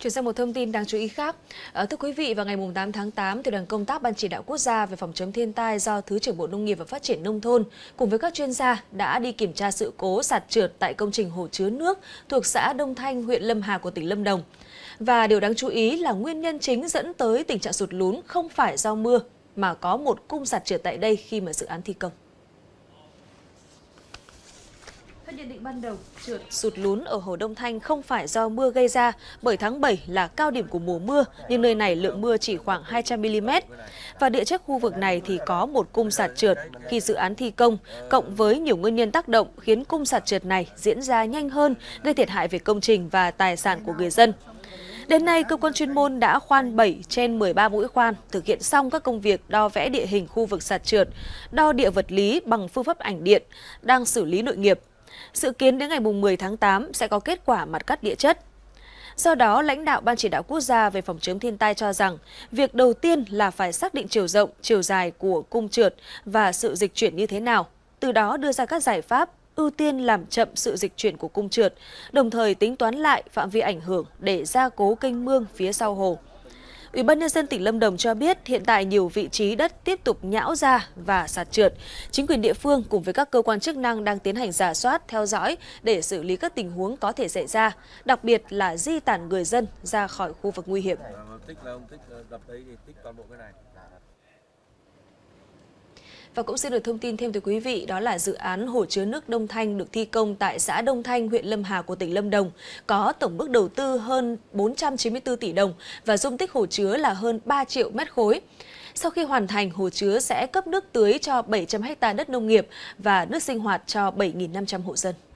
Chuyển sang một thông tin đáng chú ý khác. Ờ, thưa quý vị, vào ngày 8 tháng 8, thì đoàn công tác Ban chỉ đạo quốc gia về phòng chống thiên tai do Thứ trưởng Bộ Nông nghiệp và Phát triển Nông thôn cùng với các chuyên gia đã đi kiểm tra sự cố sạt trượt tại công trình hồ chứa nước thuộc xã Đông Thanh, huyện Lâm Hà của tỉnh Lâm Đồng. Và điều đáng chú ý là nguyên nhân chính dẫn tới tình trạng sụt lún không phải do mưa mà có một cung sạt trượt tại đây khi mà dự án thi công sụt lún ở Hồ Đông Thanh không phải do mưa gây ra, bởi tháng 7 là cao điểm của mùa mưa, nhưng nơi này lượng mưa chỉ khoảng 200mm. Và địa chất khu vực này thì có một cung sạt trượt khi dự án thi công, cộng với nhiều nguyên nhân tác động khiến cung sạt trượt này diễn ra nhanh hơn, gây thiệt hại về công trình và tài sản của người dân. Đến nay, cơ quan chuyên môn đã khoan 7 trên 13 mũi khoan, thực hiện xong các công việc đo vẽ địa hình khu vực sạt trượt, đo địa vật lý bằng phương pháp ảnh điện, đang xử lý nội nghiệp sự kiến đến ngày 10 tháng 8 sẽ có kết quả mặt cắt địa chất. Do đó, lãnh đạo Ban chỉ đạo quốc gia về phòng chống thiên tai cho rằng, việc đầu tiên là phải xác định chiều rộng, chiều dài của cung trượt và sự dịch chuyển như thế nào, từ đó đưa ra các giải pháp ưu tiên làm chậm sự dịch chuyển của cung trượt, đồng thời tính toán lại phạm vi ảnh hưởng để gia cố kênh mương phía sau hồ. Ủy ban nhân dân tỉnh Lâm Đồng cho biết hiện tại nhiều vị trí đất tiếp tục nhão ra và sạt trượt. Chính quyền địa phương cùng với các cơ quan chức năng đang tiến hành giả soát, theo dõi để xử lý các tình huống có thể xảy ra, đặc biệt là di tản người dân ra khỏi khu vực nguy hiểm. Và cũng xin được thông tin thêm tới quý vị đó là dự án hồ chứa nước Đông Thanh được thi công tại xã Đông Thanh, huyện Lâm Hà của tỉnh Lâm Đồng có tổng mức đầu tư hơn 494 tỷ đồng và dung tích hồ chứa là hơn 3 triệu mét khối. Sau khi hoàn thành, hồ chứa sẽ cấp nước tưới cho 700 ha đất nông nghiệp và nước sinh hoạt cho 7.500 hộ dân.